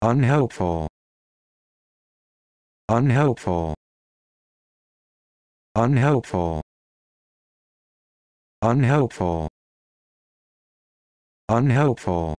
unhelpful unhelpful unhelpful unhelpful unhelpful